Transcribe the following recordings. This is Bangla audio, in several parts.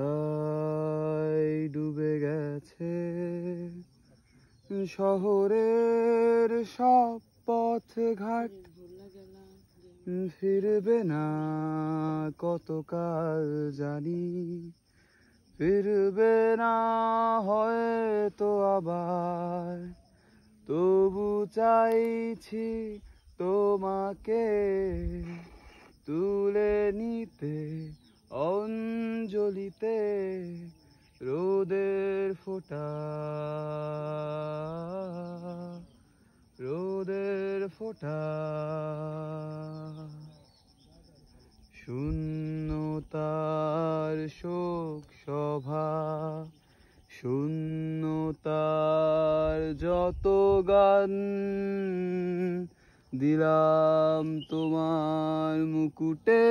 তাই ডুবে গেছে শহরের সব পথ ঘাট ফিরবে না কতকাল জানি ফিরবে না হয়তো আবার তবু চাইছি তোমাকে রোদের ফোটা রোদের ফোটা শূন্যতার শোক সভা শূন্যতার যত গান দিলাম তোমার মুকুটে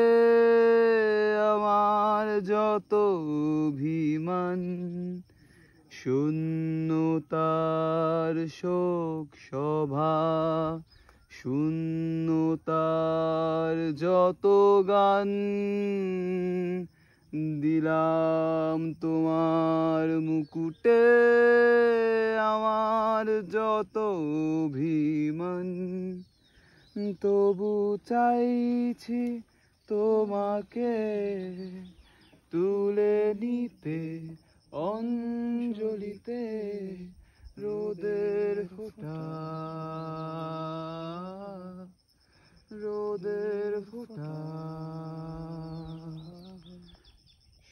যত অভিমান শূন্যতার শোক সভা শূন্যতার যত গান দিলাম তোমার মুকুটে আমার যত অভিমান তবু চাইছি তোমাকে তুলে নিতে অঞ্জলিতে রোদের ফুটা রোদের ফুটা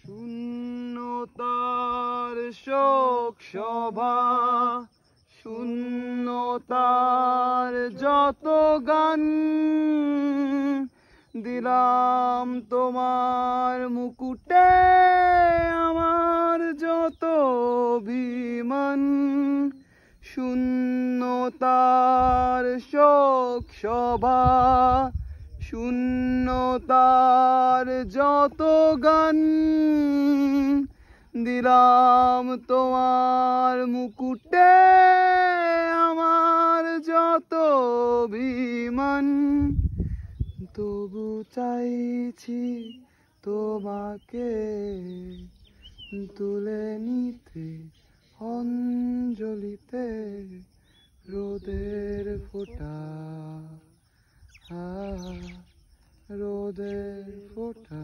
শূন্যতার শোক সভা শূন্যতার যত গান দিলাম তোমার মুকুটে আমার যত বিমান শূন্যতার শোক সভা শূন্যতার যত গান দিলাম তোমার মুকুটে আমার যত বিমান তবু চাইছি তোমাকে তুলে নিতে অঞ্জলিতে রোদের ফোটা রোদের ফোটা